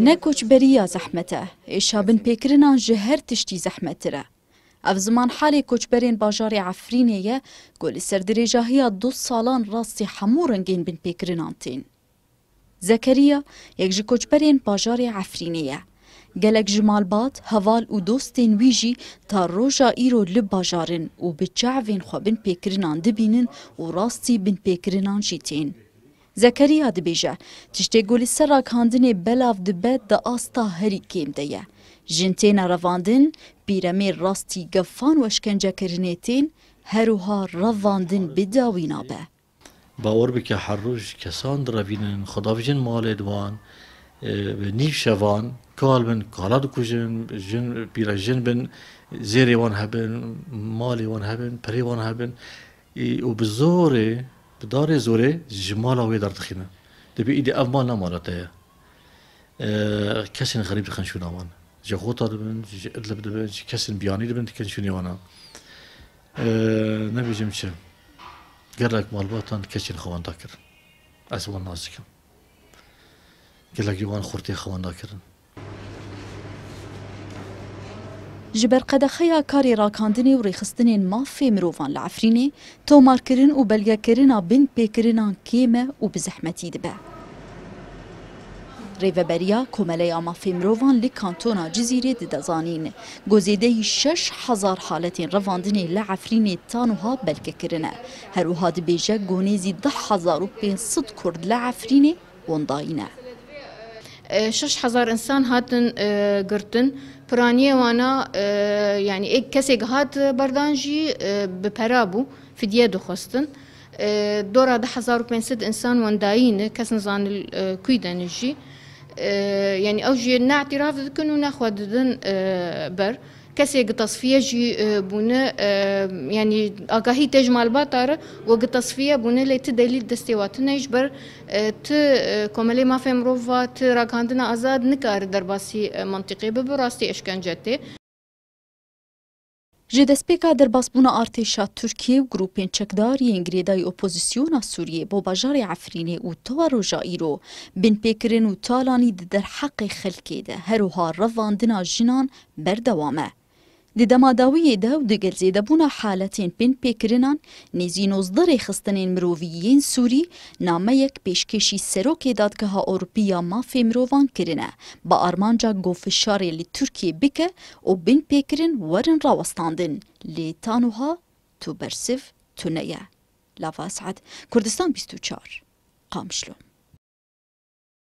نکوچ بریا زحمته ایشابن پیکرنان جهر تشتی زحمتره اف زمان حالی کوچبرین بازار عفرینه یه گل سردری جاهی دو سالان راستی حمورنگین بن پیکرنانتین زکریا یک جی کوچبرین بازار عفرینه گلک جمال بات هوال و دوستین ویجی تا روژا ایرو لب بازارن و بچعوین خوا بن پیکرنان دبینن و راستی بن پیکرنان جیتین زەکەریا دبێژە تشتێک گولی سەرڕاکاندنێ بەلاو دبێت دە ئاستا هەری کێم دەیە ژن تێنە ڕەواندن پیرەمێ ڕاستی گەفان وەشکەنجەکردنێ تێن هەروها ڕەواندن بداوی نابە باوەڕ بکە هەرڕۆژ کەسان دڕەبینن خداڤژن ماڵێ دوان نیف شەوان کال بن کالا دکوژن پیرەژن بن زێرێوان هەبن ماڵێوان هەبن پەرێوان هەبن و بزۆرێ iqtidarê zorê ji mala wê derdixîne. Dibî îdî ev mal nemala te ye. Kesên xerîb dixin şûna wan. Ji xota dibin, ji idlib dibin, ji kesên biyanî dibin dikin şûnê wana. Nebêjim çi? Gelek malbatan keçên xewanda kirin. Ez wan nas dikim. Gelek jî wan xurtê xewanda kirin. جبر قدخيا كاري راكاندني وريخستنين ما في مروفان العفريني تومار كرن وبلغا كرنا بنت بيكرنا كيمة وبزحمتي دبا ريفا بريا كوماليا ما في مروفان لكانتونا جزيري ددازانين قوزيدي شش حزار حالتين رفاندني لعفريني تانوها بلغا كرنا هروها دبيجا قونيزي ده حزارو بين صد كرد لعفريني ونضاينه شش هزار انسان هاتن آه، گرتن پرانیه وانا آه، یعنی ایک کسی هات بردانجی آه، بپرابو فدیه دخستن دورا ده هزار و انسان وانداین کس زان کوی دنجی آه، يعني او جي نا اعتراف ذكن ناخد ذن آه، بر كسي قتصفية جي آه، بونا يعني اقاهي تجمال باطار وقتصفية بونا لي تدلي دستيواتنا يجبر ت كومالي ما فهم روفا تراكاندنا ازاد نكار درباسي منطقي ببراستي اشكان جاتي Ji destpêka derbasbûna artêşa Tirkiye û grupên çekdar yên girêdayî opozisyona Sûriyê bo bajarê Efrînê û Tewa Roja îro bin pêkirin û talanî di derheqê xelkê de her wiha revandina jinan berdewam e. Di demadawiyê de û di gelzêdebûna haletên pênpêkirinan nêzîn û zdarê xistinên miroviyên Sûrî nameyek pêşkêşî Serokê Dadgeha Ewropî ya mafê mirovan kirine ba armanca gofişarê li Tirkiyê bike û bin pêkirin werin rawestandin lê tanûha tu bersiv tune ye. Lava Saet Kurdistan 24 Qamişlo